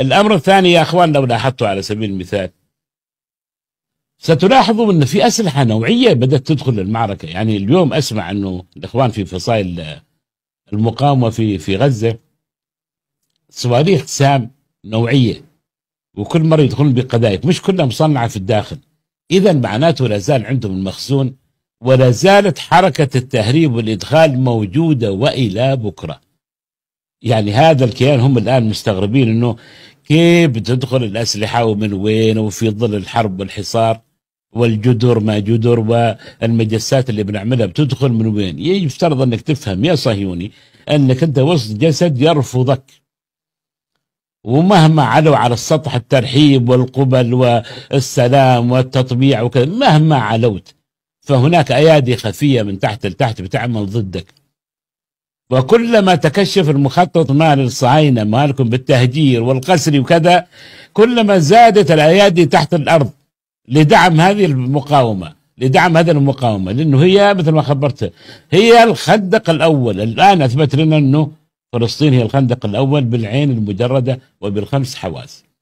الأمر الثاني يا أخوان لو لاحظتوا على سبيل المثال ستلاحظوا أن في أسلحة نوعية بدأت تدخل المعركة يعني اليوم أسمع أنه الإخوان في فصائل المقاومة في في غزة صواريخ سام نوعية وكل مرة يدخلون بقذائف مش كلها مصنعة في الداخل إذا معناته لا زال عندهم المخزون ولا زالت حركة التهريب والإدخال موجودة وإلى بكرة يعني هذا الكيان هم الان مستغربين انه كيف بتدخل الاسلحه ومن وين وفي ظل الحرب والحصار والجدر ما جدر والمجسات اللي بنعملها بتدخل من وين؟ يفترض انك تفهم يا صهيوني انك انت وسط جسد يرفضك ومهما علوا على السطح الترحيب والقبل والسلام والتطبيع وكذا مهما علوت فهناك ايادي خفيه من تحت لتحت بتعمل ضدك وكلما تكشف المخطط مال الصهاينة مالكم بالتهجير والقسري وكذا كلما زادت الأيادي تحت الأرض لدعم هذه المقاومة لدعم هذه المقاومة لأنه هي مثل ما خبرت هي الخندق الأول الآن أثبت لنا أنه فلسطين هي الخندق الأول بالعين المجردة وبالخمس حواس